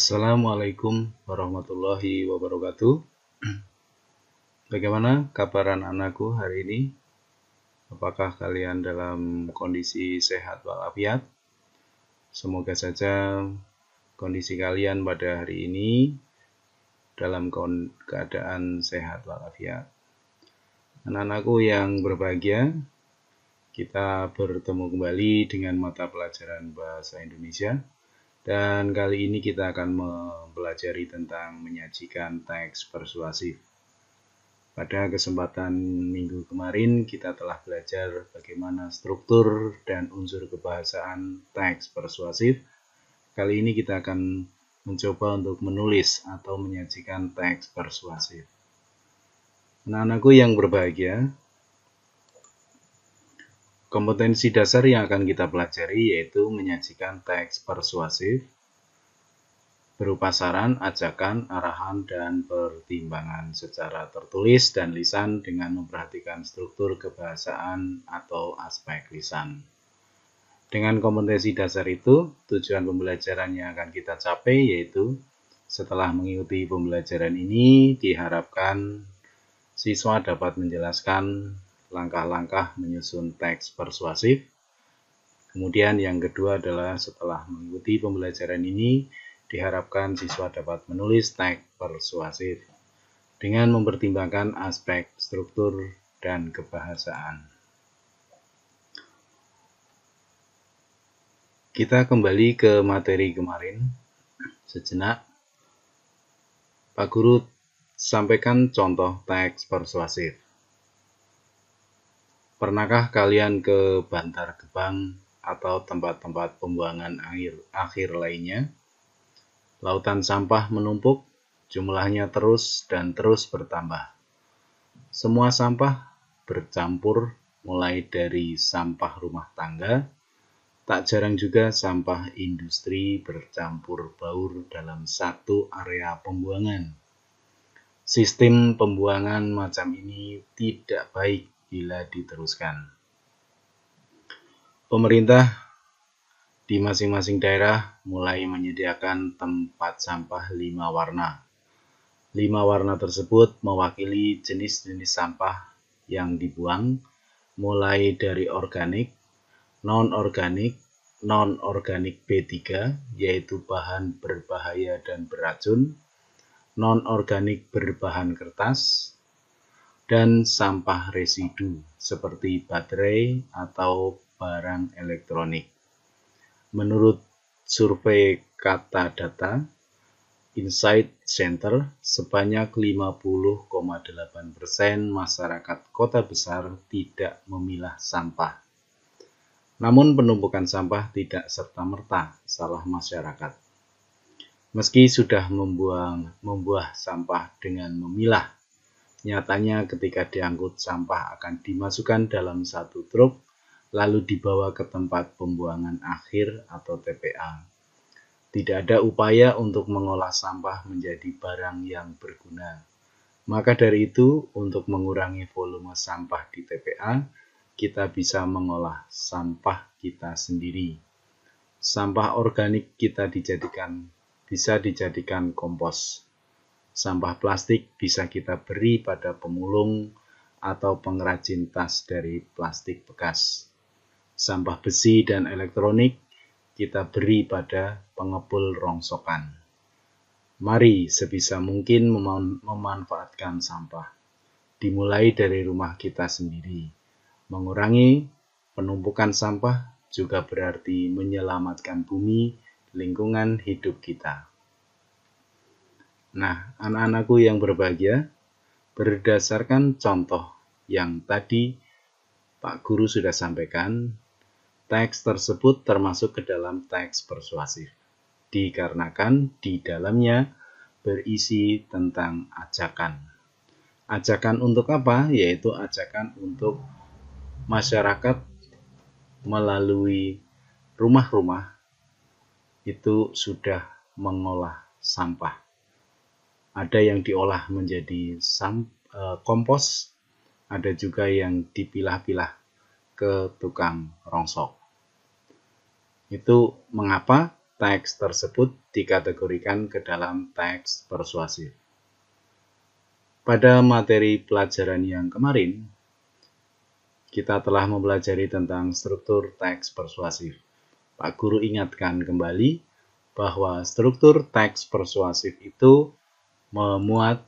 Assalamualaikum warahmatullahi wabarakatuh. Bagaimana kabaran anakku hari ini? Apakah kalian dalam kondisi sehat walafiat? Semoga saja kondisi kalian pada hari ini dalam keadaan sehat walafiat. Anak-anakku yang berbahagia, kita bertemu kembali dengan mata pelajaran bahasa Indonesia dan kali ini kita akan mempelajari tentang menyajikan teks persuasif. Pada kesempatan minggu kemarin kita telah belajar bagaimana struktur dan unsur kebahasaan teks persuasif. Kali ini kita akan mencoba untuk menulis atau menyajikan teks persuasif. Anak-anakku yang berbahagia, Kompetensi dasar yang akan kita pelajari yaitu menyajikan teks persuasif berupa saran, ajakan, arahan, dan pertimbangan secara tertulis dan lisan dengan memperhatikan struktur kebahasaan atau aspek lisan. Dengan kompetensi dasar itu, tujuan pembelajaran yang akan kita capai yaitu setelah mengikuti pembelajaran ini diharapkan siswa dapat menjelaskan langkah-langkah menyusun teks persuasif. Kemudian yang kedua adalah setelah mengikuti pembelajaran ini, diharapkan siswa dapat menulis teks persuasif dengan mempertimbangkan aspek struktur dan kebahasaan. Kita kembali ke materi kemarin, sejenak. Pak Guru sampaikan contoh teks persuasif. Pernahkah kalian ke Bantar Gebang atau tempat-tempat pembuangan air akhir lainnya? Lautan sampah menumpuk, jumlahnya terus dan terus bertambah. Semua sampah bercampur mulai dari sampah rumah tangga, tak jarang juga sampah industri bercampur baur dalam satu area pembuangan. Sistem pembuangan macam ini tidak baik bila diteruskan. Pemerintah di masing-masing daerah mulai menyediakan tempat sampah lima warna. Lima warna tersebut mewakili jenis-jenis sampah yang dibuang, mulai dari organik, non-organik, non-organik B3, yaitu bahan berbahaya dan beracun, non-organik berbahan kertas, dan sampah residu seperti baterai atau barang elektronik. Menurut survei kata data Insight Center, sebanyak 50,8% persen masyarakat kota besar tidak memilah sampah. Namun penumpukan sampah tidak serta-merta salah masyarakat. Meski sudah membuang membuah sampah dengan memilah Nyatanya ketika diangkut sampah akan dimasukkan dalam satu truk lalu dibawa ke tempat pembuangan akhir atau TPA. Tidak ada upaya untuk mengolah sampah menjadi barang yang berguna. Maka dari itu, untuk mengurangi volume sampah di TPA, kita bisa mengolah sampah kita sendiri. Sampah organik kita dijadikan bisa dijadikan kompos. Sampah plastik bisa kita beri pada pemulung atau pengrajin tas dari plastik bekas. Sampah besi dan elektronik kita beri pada pengepul rongsokan. Mari sebisa mungkin memanfaatkan sampah, dimulai dari rumah kita sendiri. Mengurangi penumpukan sampah juga berarti menyelamatkan bumi, lingkungan hidup kita. Nah, anak-anakku yang berbahagia, berdasarkan contoh yang tadi Pak Guru sudah sampaikan, teks tersebut termasuk ke dalam teks persuasif, dikarenakan di dalamnya berisi tentang ajakan. Ajakan untuk apa? Yaitu ajakan untuk masyarakat melalui rumah-rumah itu sudah mengolah sampah ada yang diolah menjadi e, kompos, ada juga yang dipilah-pilah ke tukang rongsok. Itu mengapa teks tersebut dikategorikan ke dalam teks persuasif. Pada materi pelajaran yang kemarin, kita telah mempelajari tentang struktur teks persuasif. Pak Guru ingatkan kembali bahwa struktur teks persuasif itu memuat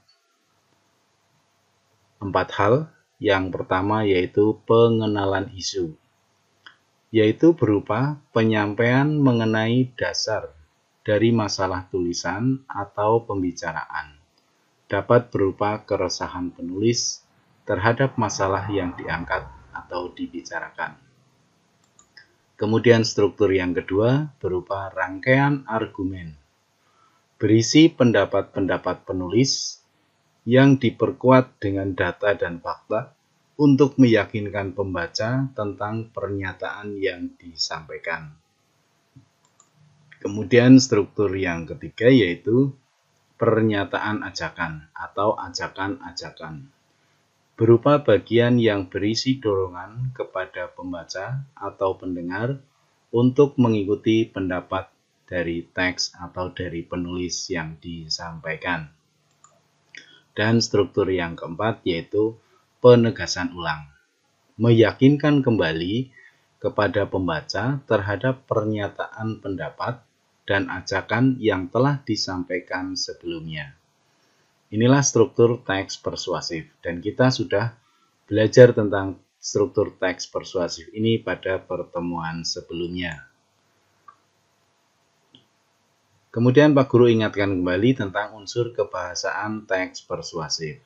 empat hal. Yang pertama yaitu pengenalan isu, yaitu berupa penyampaian mengenai dasar dari masalah tulisan atau pembicaraan. Dapat berupa keresahan penulis terhadap masalah yang diangkat atau dibicarakan. Kemudian struktur yang kedua berupa rangkaian argumen berisi pendapat-pendapat penulis yang diperkuat dengan data dan fakta untuk meyakinkan pembaca tentang pernyataan yang disampaikan. Kemudian struktur yang ketiga yaitu pernyataan ajakan atau ajakan-ajakan berupa bagian yang berisi dorongan kepada pembaca atau pendengar untuk mengikuti pendapat dari teks atau dari penulis yang disampaikan. Dan struktur yang keempat yaitu penegasan ulang. Meyakinkan kembali kepada pembaca terhadap pernyataan pendapat dan ajakan yang telah disampaikan sebelumnya. Inilah struktur teks persuasif dan kita sudah belajar tentang struktur teks persuasif ini pada pertemuan sebelumnya. Kemudian Pak Guru ingatkan kembali tentang unsur kebahasaan teks persuasif.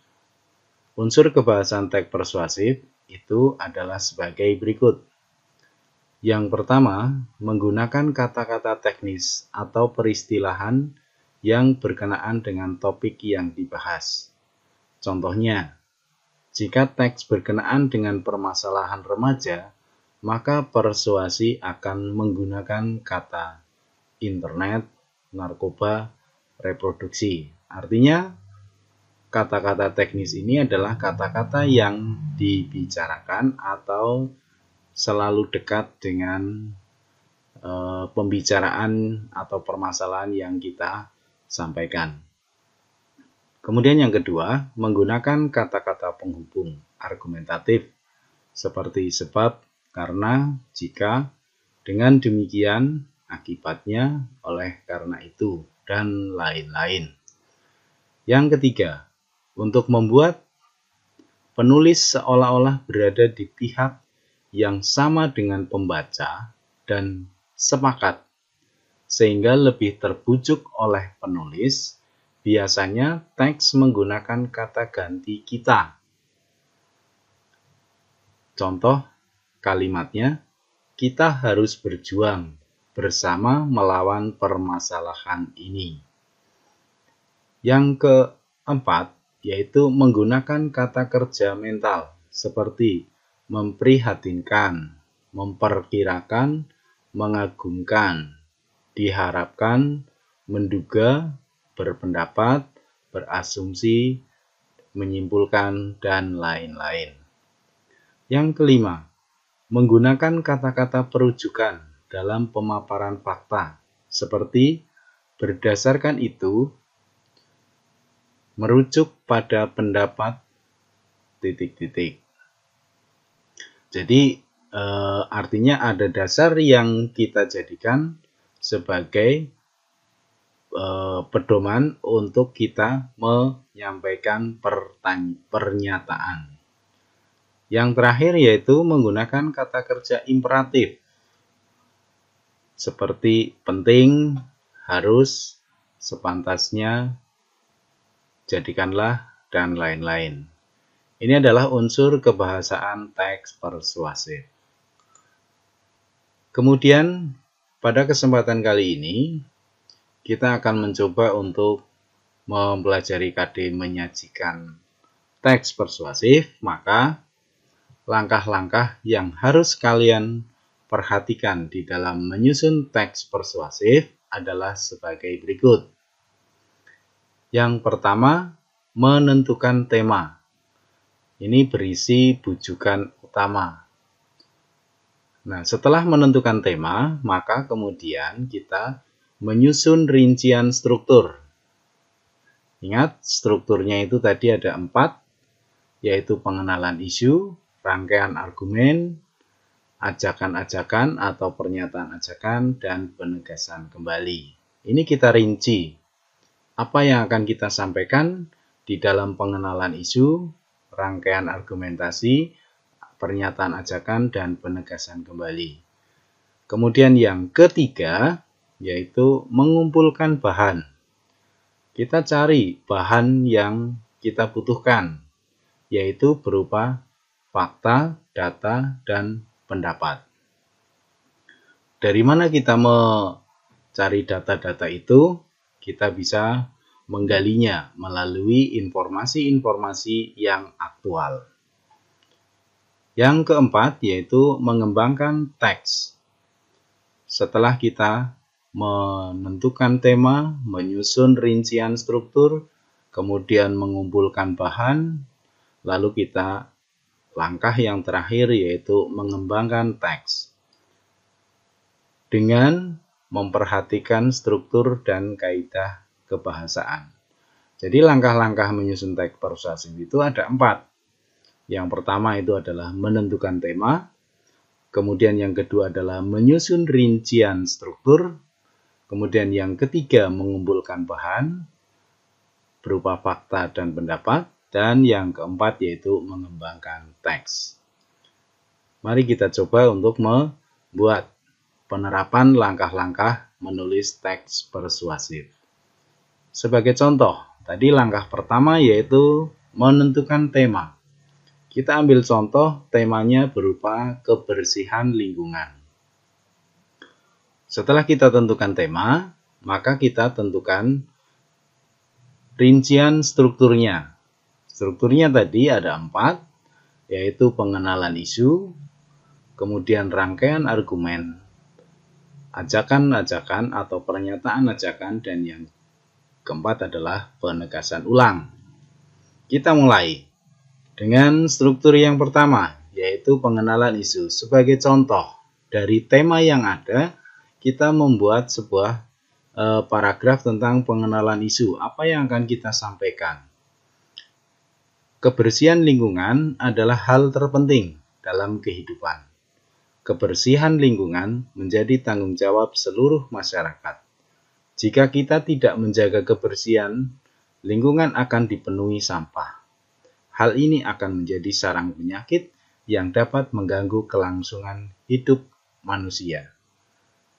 Unsur kebahasaan teks persuasif itu adalah sebagai berikut. Yang pertama, menggunakan kata-kata teknis atau peristilahan yang berkenaan dengan topik yang dibahas. Contohnya, jika teks berkenaan dengan permasalahan remaja, maka persuasi akan menggunakan kata internet, narkoba reproduksi. Artinya, kata-kata teknis ini adalah kata-kata yang dibicarakan atau selalu dekat dengan e, pembicaraan atau permasalahan yang kita sampaikan. Kemudian yang kedua, menggunakan kata-kata penghubung argumentatif seperti sebab, karena, jika. Dengan demikian, akibatnya, oleh karena itu, dan lain-lain. Yang ketiga, untuk membuat penulis seolah-olah berada di pihak yang sama dengan pembaca dan sepakat, sehingga lebih terbujuk oleh penulis. Biasanya, teks menggunakan kata ganti "kita". Contoh kalimatnya: "Kita harus berjuang bersama melawan permasalahan ini. Yang keempat, yaitu menggunakan kata kerja mental seperti memprihatinkan, memperkirakan, mengagumkan, diharapkan, menduga, berpendapat, berasumsi, menyimpulkan, dan lain-lain. Yang kelima, menggunakan kata-kata perujukan dalam pemaparan fakta, seperti berdasarkan itu merujuk pada pendapat titik-titik. Jadi e, artinya ada dasar yang kita jadikan sebagai e, pedoman untuk kita menyampaikan pernyataan. Yang terakhir yaitu menggunakan kata kerja imperatif seperti penting, harus, sepantasnya, jadikanlah, dan lain-lain. Ini adalah unsur kebahasaan teks persuasif. Kemudian, pada kesempatan kali ini, kita akan mencoba untuk mempelajari KD menyajikan teks persuasif, maka langkah-langkah yang harus kalian perhatikan di dalam menyusun teks persuasif adalah sebagai berikut. Yang pertama, menentukan tema. Ini berisi bujukan utama. Nah, setelah menentukan tema, maka kemudian kita menyusun rincian struktur. Ingat, strukturnya itu tadi ada empat, yaitu pengenalan isu, rangkaian argumen, ajakan-ajakan atau pernyataan ajakan dan penegasan kembali. Ini kita rinci apa yang akan kita sampaikan di dalam pengenalan isu, rangkaian argumentasi, pernyataan ajakan dan penegasan kembali. Kemudian yang ketiga yaitu mengumpulkan bahan. Kita cari bahan yang kita butuhkan, yaitu berupa fakta, data, dan pendapat. Dari mana kita mencari data-data itu? Kita bisa menggalinya melalui informasi-informasi yang aktual. Yang keempat yaitu mengembangkan teks. Setelah kita menentukan tema, menyusun rincian struktur, kemudian mengumpulkan bahan, lalu kita Langkah yang terakhir yaitu mengembangkan teks dengan memperhatikan struktur dan kaidah kebahasaan. Jadi langkah-langkah menyusun teks persuasif itu ada empat. Yang pertama itu adalah menentukan tema, kemudian yang kedua adalah menyusun rincian struktur, kemudian yang ketiga mengumpulkan bahan berupa fakta dan pendapat, dan yang keempat yaitu mengembangkan teks. Mari kita coba untuk membuat penerapan langkah-langkah menulis teks persuasif. Sebagai contoh, tadi langkah pertama yaitu menentukan tema. Kita ambil contoh temanya berupa kebersihan lingkungan. Setelah kita tentukan tema, maka kita tentukan rincian strukturnya. Strukturnya tadi ada empat, yaitu pengenalan isu, kemudian rangkaian argumen, ajakan-ajakan atau pernyataan ajakan, dan yang keempat adalah penegasan ulang. Kita mulai dengan struktur yang pertama, yaitu pengenalan isu. Sebagai contoh, dari tema yang ada, kita membuat sebuah eh, paragraf tentang pengenalan isu. Apa yang akan kita sampaikan? Kebersihan lingkungan adalah hal terpenting dalam kehidupan. Kebersihan lingkungan menjadi tanggung jawab seluruh masyarakat. Jika kita tidak menjaga kebersihan, lingkungan akan dipenuhi sampah. Hal ini akan menjadi sarang penyakit yang dapat mengganggu kelangsungan hidup manusia.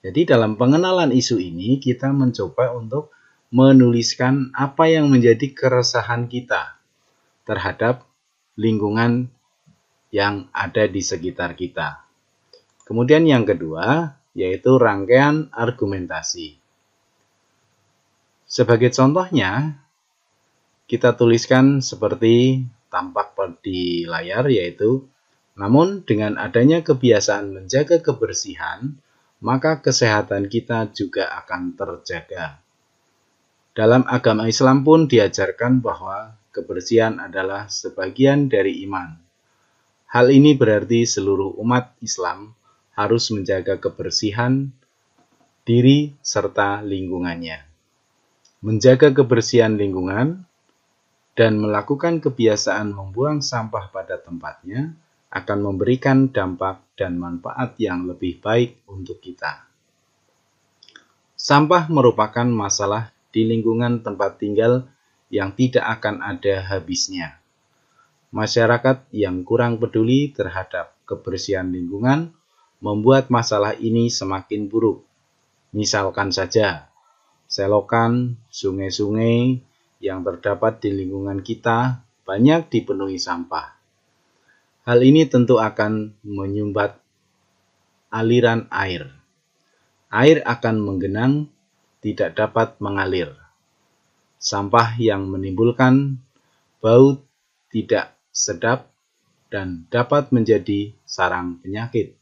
Jadi, dalam pengenalan isu ini, kita mencoba untuk menuliskan apa yang menjadi keresahan kita terhadap lingkungan yang ada di sekitar kita. Kemudian yang kedua yaitu rangkaian argumentasi. Sebagai contohnya, kita tuliskan seperti tampak di layar yaitu namun dengan adanya kebiasaan menjaga kebersihan, maka kesehatan kita juga akan terjaga. Dalam agama Islam pun diajarkan bahwa kebersihan adalah sebagian dari iman. Hal ini berarti seluruh umat Islam harus menjaga kebersihan diri serta lingkungannya. Menjaga kebersihan lingkungan dan melakukan kebiasaan membuang sampah pada tempatnya akan memberikan dampak dan manfaat yang lebih baik untuk kita. Sampah merupakan masalah di lingkungan tempat tinggal yang tidak akan ada habisnya. Masyarakat yang kurang peduli terhadap kebersihan lingkungan membuat masalah ini semakin buruk. Misalkan saja, selokan, sungai-sungai yang terdapat di lingkungan kita banyak dipenuhi sampah. Hal ini tentu akan menyumbat aliran air. Air akan menggenang, tidak dapat mengalir sampah yang menimbulkan bau tidak sedap dan dapat menjadi sarang penyakit.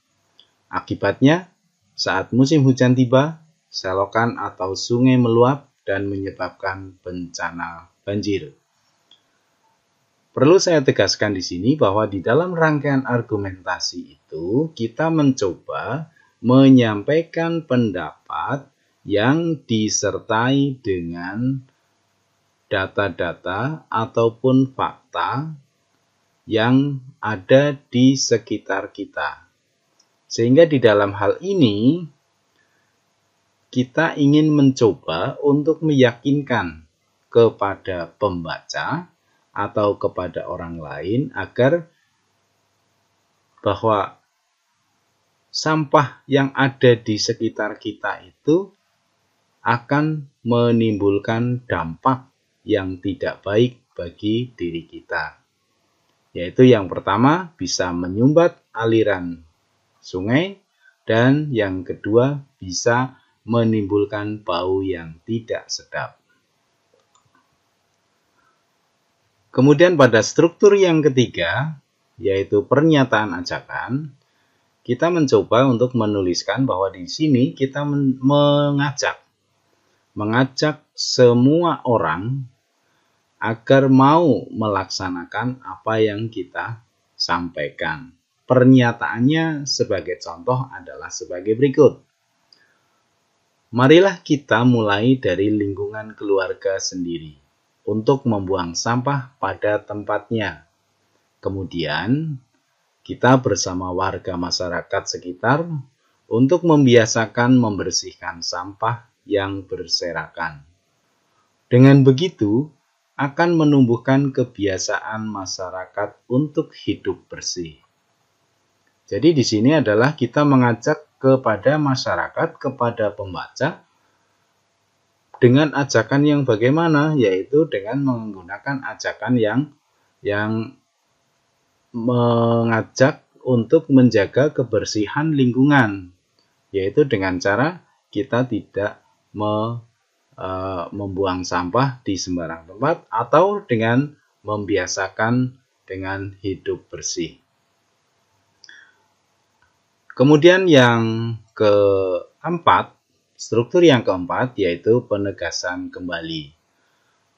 Akibatnya, saat musim hujan tiba, selokan atau sungai meluap dan menyebabkan bencana banjir. Perlu saya tegaskan di sini bahwa di dalam rangkaian argumentasi itu kita mencoba menyampaikan pendapat yang disertai dengan data-data ataupun fakta yang ada di sekitar kita. Sehingga di dalam hal ini kita ingin mencoba untuk meyakinkan kepada pembaca atau kepada orang lain agar bahwa sampah yang ada di sekitar kita itu akan menimbulkan dampak yang tidak baik bagi diri kita. Yaitu yang pertama bisa menyumbat aliran sungai dan yang kedua bisa menimbulkan bau yang tidak sedap. Kemudian pada struktur yang ketiga, yaitu pernyataan ajakan, kita mencoba untuk menuliskan bahwa di sini kita mengajak mengajak semua orang agar mau melaksanakan apa yang kita sampaikan. Pernyataannya sebagai contoh adalah sebagai berikut. Marilah kita mulai dari lingkungan keluarga sendiri untuk membuang sampah pada tempatnya. Kemudian, kita bersama warga masyarakat sekitar untuk membiasakan membersihkan sampah yang berserakan. Dengan begitu, akan menumbuhkan kebiasaan masyarakat untuk hidup bersih. Jadi di sini adalah kita mengajak kepada masyarakat, kepada pembaca dengan ajakan yang bagaimana yaitu dengan menggunakan ajakan yang yang mengajak untuk menjaga kebersihan lingkungan yaitu dengan cara kita tidak Eh, membuang sampah di sembarang tempat atau dengan membiasakan dengan hidup bersih. Kemudian yang keempat, struktur yang keempat yaitu penegasan kembali.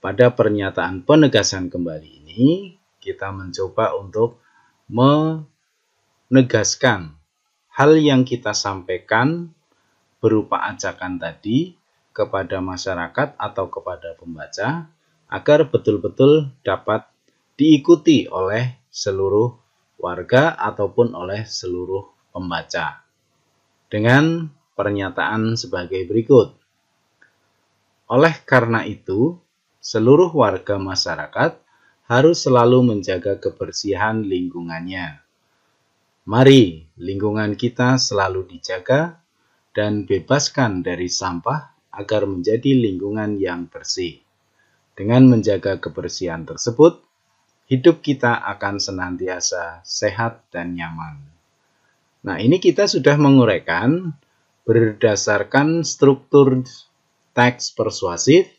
Pada pernyataan penegasan kembali ini, kita mencoba untuk menegaskan hal yang kita sampaikan berupa ajakan tadi kepada masyarakat atau kepada pembaca agar betul-betul dapat diikuti oleh seluruh warga ataupun oleh seluruh pembaca. Dengan pernyataan sebagai berikut. Oleh karena itu, seluruh warga masyarakat harus selalu menjaga kebersihan lingkungannya. Mari lingkungan kita selalu dijaga dan bebaskan dari sampah agar menjadi lingkungan yang bersih. Dengan menjaga kebersihan tersebut, hidup kita akan senantiasa sehat dan nyaman. Nah, ini kita sudah menguraikan berdasarkan struktur teks persuasif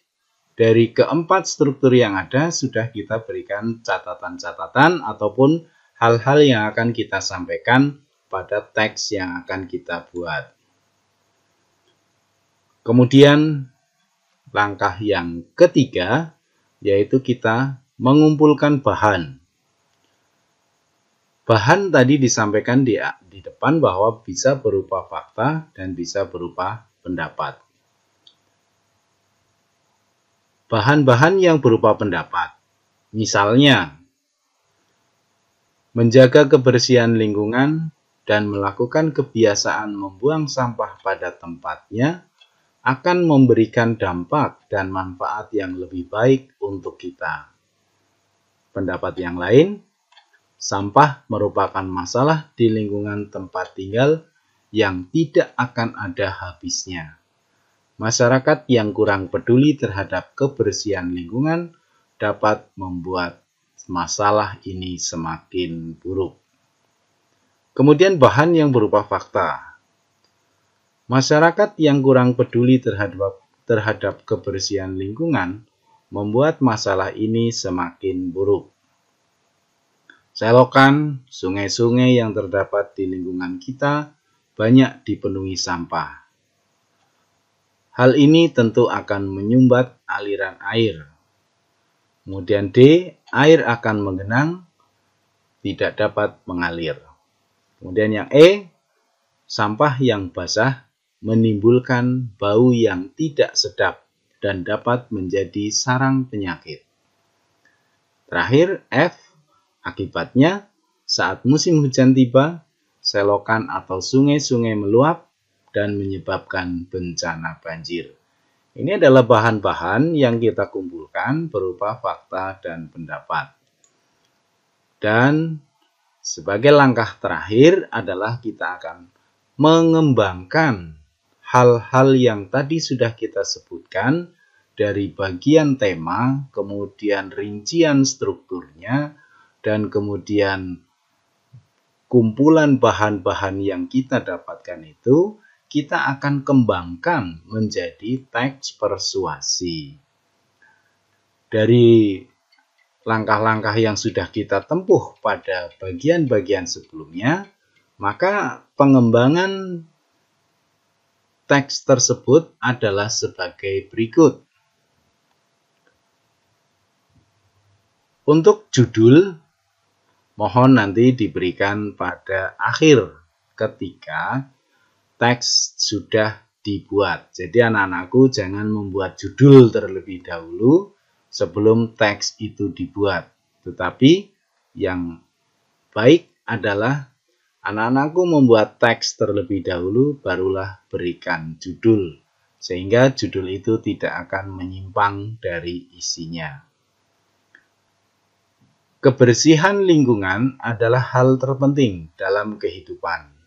dari keempat struktur yang ada sudah kita berikan catatan-catatan ataupun hal-hal yang akan kita sampaikan pada teks yang akan kita buat. Kemudian langkah yang ketiga yaitu kita mengumpulkan bahan. Bahan tadi disampaikan di, di depan bahwa bisa berupa fakta dan bisa berupa pendapat. Bahan-bahan yang berupa pendapat, misalnya menjaga kebersihan lingkungan dan melakukan kebiasaan membuang sampah pada tempatnya akan memberikan dampak dan manfaat yang lebih baik untuk kita. Pendapat yang lain, sampah merupakan masalah di lingkungan tempat tinggal yang tidak akan ada habisnya. Masyarakat yang kurang peduli terhadap kebersihan lingkungan dapat membuat masalah ini semakin buruk. Kemudian bahan yang berupa fakta. Masyarakat yang kurang peduli terhadap, terhadap kebersihan lingkungan membuat masalah ini semakin buruk. Selokan sungai-sungai yang terdapat di lingkungan kita banyak dipenuhi sampah. Hal ini tentu akan menyumbat aliran air. Kemudian D, air akan menggenang, tidak dapat mengalir. Kemudian yang E, sampah yang basah menimbulkan bau yang tidak sedap dan dapat menjadi sarang penyakit. Terakhir, F. Akibatnya, saat musim hujan tiba, selokan atau sungai-sungai meluap dan menyebabkan bencana banjir. Ini adalah bahan-bahan yang kita kumpulkan berupa fakta dan pendapat. Dan sebagai langkah terakhir adalah kita akan mengembangkan hal-hal yang tadi sudah kita sebutkan dari bagian tema, kemudian rincian strukturnya, dan kemudian kumpulan bahan-bahan yang kita dapatkan itu, kita akan kembangkan menjadi teks persuasi. Dari langkah-langkah yang sudah kita tempuh pada bagian-bagian sebelumnya, maka pengembangan teks tersebut adalah sebagai berikut. Untuk judul, mohon nanti diberikan pada akhir ketika teks sudah dibuat. Jadi anak-anakku jangan membuat judul terlebih dahulu sebelum teks itu dibuat. Tetapi yang baik adalah Anak-anakku membuat teks terlebih dahulu, barulah berikan judul, sehingga judul itu tidak akan menyimpang dari isinya. Kebersihan lingkungan adalah hal terpenting dalam kehidupan.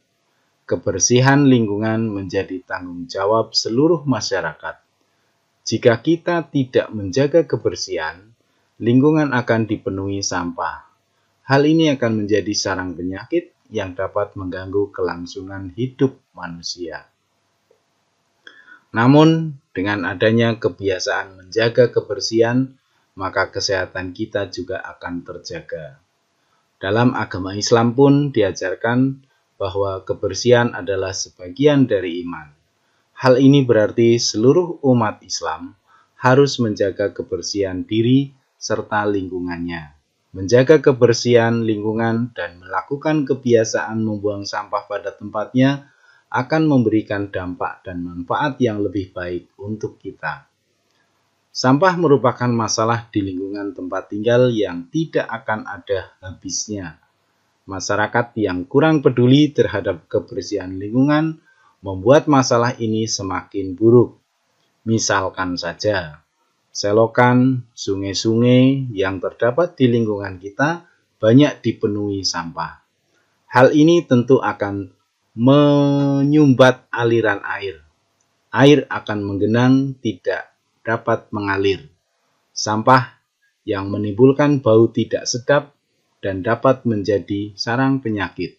Kebersihan lingkungan menjadi tanggung jawab seluruh masyarakat. Jika kita tidak menjaga kebersihan, lingkungan akan dipenuhi sampah. Hal ini akan menjadi sarang penyakit yang dapat mengganggu kelangsungan hidup manusia. Namun, dengan adanya kebiasaan menjaga kebersihan, maka kesehatan kita juga akan terjaga. Dalam agama Islam pun diajarkan bahwa kebersihan adalah sebagian dari iman. Hal ini berarti seluruh umat Islam harus menjaga kebersihan diri serta lingkungannya menjaga kebersihan lingkungan, dan melakukan kebiasaan membuang sampah pada tempatnya akan memberikan dampak dan manfaat yang lebih baik untuk kita. Sampah merupakan masalah di lingkungan tempat tinggal yang tidak akan ada habisnya. Masyarakat yang kurang peduli terhadap kebersihan lingkungan membuat masalah ini semakin buruk. Misalkan saja, selokan, sungai-sungai yang terdapat di lingkungan kita banyak dipenuhi sampah. Hal ini tentu akan menyumbat aliran air. Air akan menggenang, tidak dapat mengalir. Sampah yang menimbulkan bau tidak sedap dan dapat menjadi sarang penyakit.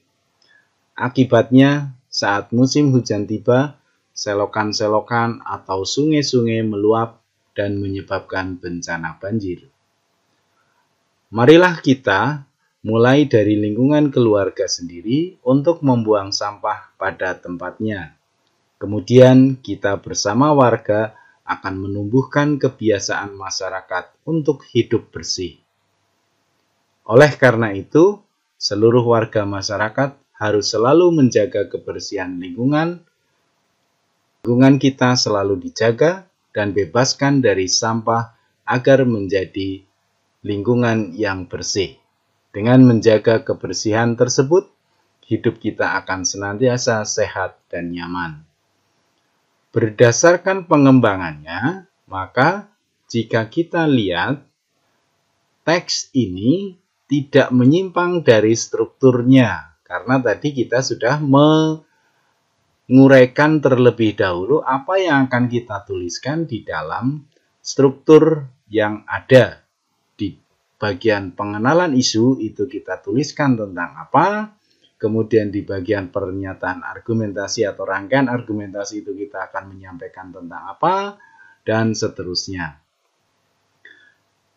Akibatnya, saat musim hujan tiba, selokan-selokan atau sungai-sungai meluap dan menyebabkan bencana banjir. Marilah kita mulai dari lingkungan keluarga sendiri untuk membuang sampah pada tempatnya. Kemudian, kita bersama warga akan menumbuhkan kebiasaan masyarakat untuk hidup bersih. Oleh karena itu, seluruh warga masyarakat harus selalu menjaga kebersihan lingkungan. Lingkungan kita selalu dijaga dan bebaskan dari sampah agar menjadi lingkungan yang bersih. Dengan menjaga kebersihan tersebut, hidup kita akan senantiasa sehat dan nyaman. Berdasarkan pengembangannya, maka jika kita lihat teks ini tidak menyimpang dari strukturnya karena tadi kita sudah me nguraikan terlebih dahulu apa yang akan kita tuliskan di dalam struktur yang ada di bagian pengenalan isu itu kita tuliskan tentang apa kemudian di bagian pernyataan argumentasi atau rangkaian argumentasi itu kita akan menyampaikan tentang apa dan seterusnya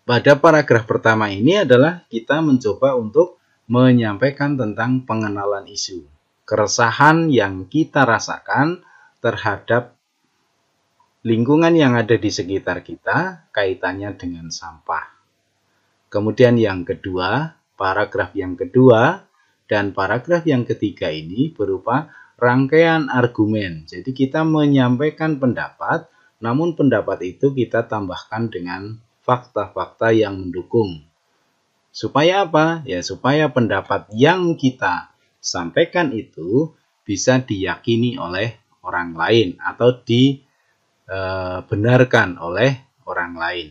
pada paragraf pertama ini adalah kita mencoba untuk menyampaikan tentang pengenalan isu keresahan yang kita rasakan terhadap lingkungan yang ada di sekitar kita kaitannya dengan sampah. Kemudian yang kedua, paragraf yang kedua dan paragraf yang ketiga ini berupa rangkaian argumen. Jadi kita menyampaikan pendapat, namun pendapat itu kita tambahkan dengan fakta-fakta yang mendukung. Supaya apa? Ya supaya pendapat yang kita sampaikan itu bisa diyakini oleh orang lain atau dibenarkan e, oleh orang lain.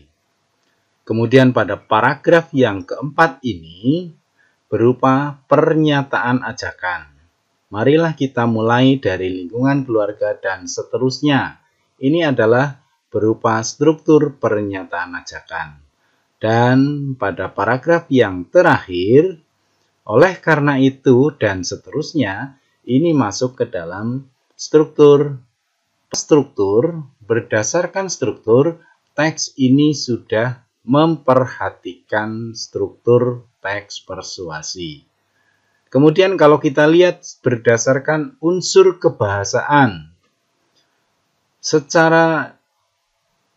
Kemudian pada paragraf yang keempat ini berupa pernyataan ajakan. Marilah kita mulai dari lingkungan keluarga dan seterusnya. Ini adalah berupa struktur pernyataan ajakan. Dan pada paragraf yang terakhir oleh karena itu dan seterusnya, ini masuk ke dalam struktur. Struktur berdasarkan struktur teks ini sudah memperhatikan struktur teks persuasi. Kemudian kalau kita lihat berdasarkan unsur kebahasaan. Secara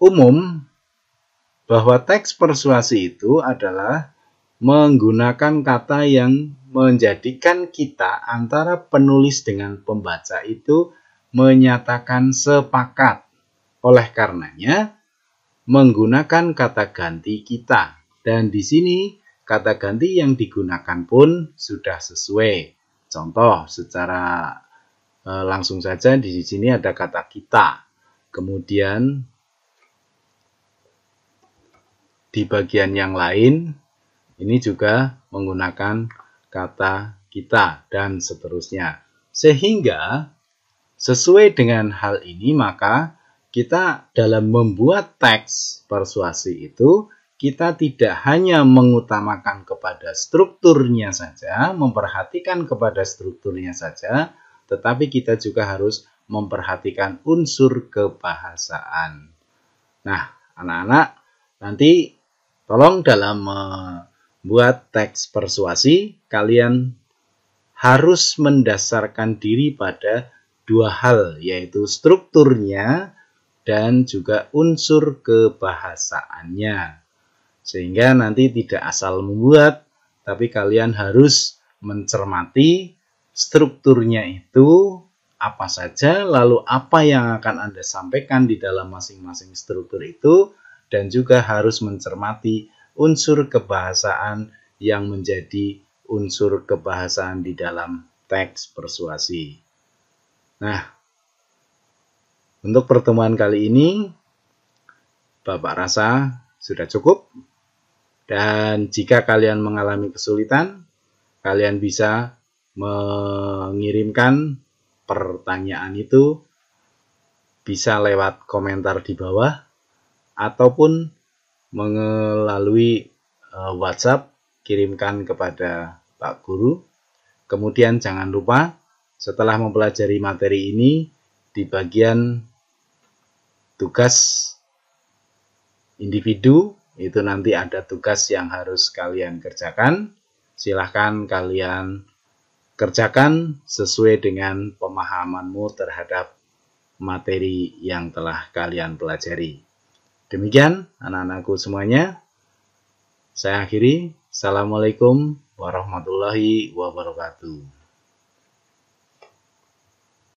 umum bahwa teks persuasi itu adalah menggunakan kata yang menjadikan kita antara penulis dengan pembaca itu menyatakan sepakat. Oleh karenanya, menggunakan kata ganti kita. Dan di sini kata ganti yang digunakan pun sudah sesuai. Contoh secara e, langsung saja di sini ada kata kita. Kemudian di bagian yang lain ini juga menggunakan kata kita dan seterusnya. Sehingga sesuai dengan hal ini maka kita dalam membuat teks persuasi itu kita tidak hanya mengutamakan kepada strukturnya saja, memperhatikan kepada strukturnya saja, tetapi kita juga harus memperhatikan unsur kebahasaan. Nah, anak-anak, nanti tolong dalam Buat teks persuasi, kalian harus mendasarkan diri pada dua hal, yaitu strukturnya dan juga unsur kebahasaannya. Sehingga nanti tidak asal membuat, tapi kalian harus mencermati strukturnya itu apa saja, lalu apa yang akan Anda sampaikan di dalam masing-masing struktur itu, dan juga harus mencermati unsur kebahasaan yang menjadi unsur kebahasaan di dalam teks persuasi. Nah, untuk pertemuan kali ini, Bapak rasa sudah cukup. Dan jika kalian mengalami kesulitan, kalian bisa mengirimkan pertanyaan itu bisa lewat komentar di bawah ataupun melalui e, WhatsApp kirimkan kepada Pak Guru. Kemudian jangan lupa setelah mempelajari materi ini di bagian tugas individu itu nanti ada tugas yang harus kalian kerjakan. Silahkan kalian kerjakan sesuai dengan pemahamanmu terhadap materi yang telah kalian pelajari. Demikian anak-anakku semuanya. Saya akhiri. Assalamualaikum warahmatullahi wabarakatuh.